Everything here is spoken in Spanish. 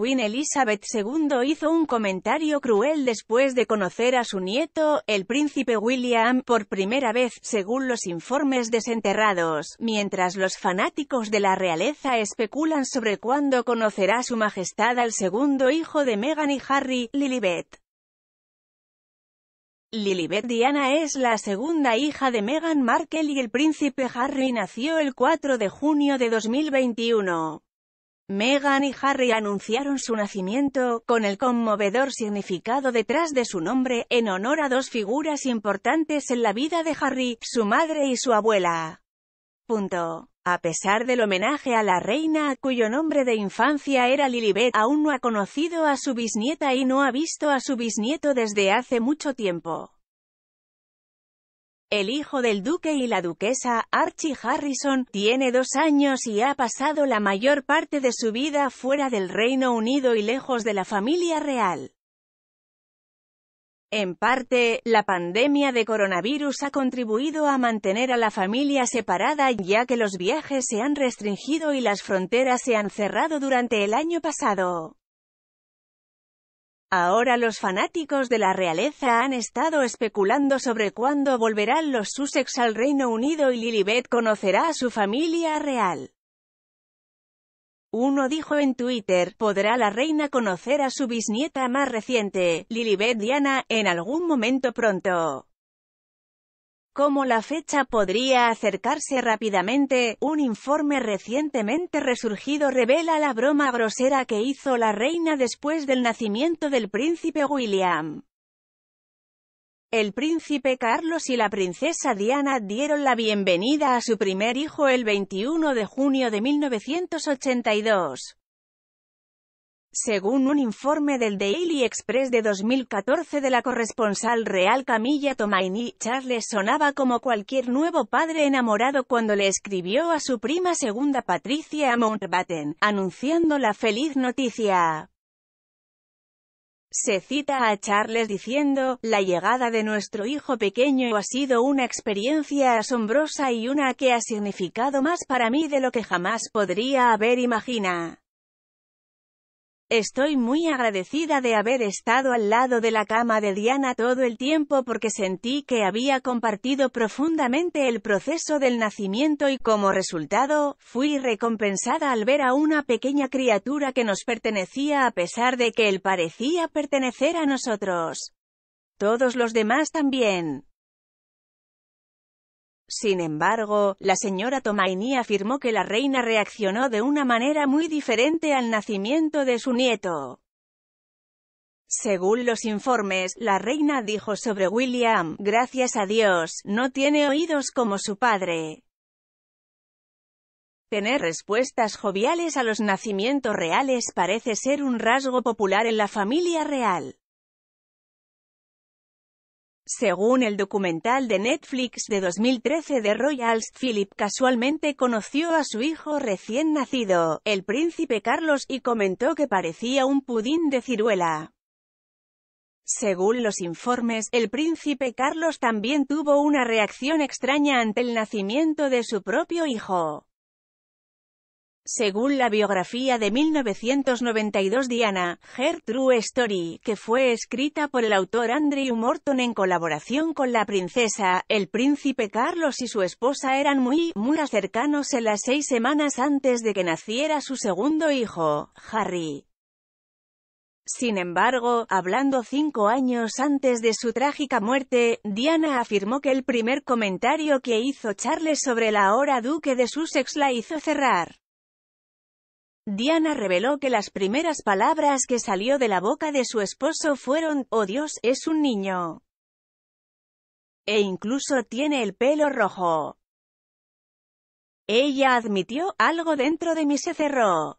Queen Elizabeth II hizo un comentario cruel después de conocer a su nieto, el príncipe William, por primera vez, según los informes desenterrados, mientras los fanáticos de la realeza especulan sobre cuándo conocerá su majestad al segundo hijo de Meghan y Harry, Lilibet. Lilibet Diana es la segunda hija de Meghan Markle y el príncipe Harry nació el 4 de junio de 2021. Meghan y Harry anunciaron su nacimiento, con el conmovedor significado detrás de su nombre, en honor a dos figuras importantes en la vida de Harry, su madre y su abuela. A pesar del homenaje a la reina, cuyo nombre de infancia era Lilibet, aún no ha conocido a su bisnieta y no ha visto a su bisnieto desde hace mucho tiempo. El hijo del duque y la duquesa, Archie Harrison, tiene dos años y ha pasado la mayor parte de su vida fuera del Reino Unido y lejos de la familia real. En parte, la pandemia de coronavirus ha contribuido a mantener a la familia separada ya que los viajes se han restringido y las fronteras se han cerrado durante el año pasado. Ahora los fanáticos de la realeza han estado especulando sobre cuándo volverán los Sussex al Reino Unido y Lilibet conocerá a su familia real. Uno dijo en Twitter, ¿podrá la reina conocer a su bisnieta más reciente, Lilibet Diana, en algún momento pronto? Como la fecha podría acercarse rápidamente, un informe recientemente resurgido revela la broma grosera que hizo la reina después del nacimiento del príncipe William. El príncipe Carlos y la princesa Diana dieron la bienvenida a su primer hijo el 21 de junio de 1982 según un informe del Daily Express de 2014 de la corresponsal real Camilla Tomaini, Charles sonaba como cualquier nuevo padre enamorado cuando le escribió a su prima segunda Patricia Mountbatten, anunciando la feliz noticia. Se cita a Charles diciendo, la llegada de nuestro hijo pequeño ha sido una experiencia asombrosa y una que ha significado más para mí de lo que jamás podría haber imaginado. Estoy muy agradecida de haber estado al lado de la cama de Diana todo el tiempo porque sentí que había compartido profundamente el proceso del nacimiento y como resultado, fui recompensada al ver a una pequeña criatura que nos pertenecía a pesar de que él parecía pertenecer a nosotros. Todos los demás también. Sin embargo, la señora Tomaini afirmó que la reina reaccionó de una manera muy diferente al nacimiento de su nieto. Según los informes, la reina dijo sobre William, gracias a Dios, no tiene oídos como su padre. Tener respuestas joviales a los nacimientos reales parece ser un rasgo popular en la familia real. Según el documental de Netflix de 2013 de Royals, Philip casualmente conoció a su hijo recién nacido, el príncipe Carlos, y comentó que parecía un pudín de ciruela. Según los informes, el príncipe Carlos también tuvo una reacción extraña ante el nacimiento de su propio hijo. Según la biografía de 1992 Diana, Her True Story, que fue escrita por el autor Andrew Morton en colaboración con la princesa, el príncipe Carlos y su esposa eran muy, muy cercanos en las seis semanas antes de que naciera su segundo hijo, Harry. Sin embargo, hablando cinco años antes de su trágica muerte, Diana afirmó que el primer comentario que hizo Charles sobre la hora duque de Sussex la hizo cerrar. Diana reveló que las primeras palabras que salió de la boca de su esposo fueron, «Oh Dios, es un niño». E incluso tiene el pelo rojo. Ella admitió, «Algo dentro de mí se cerró».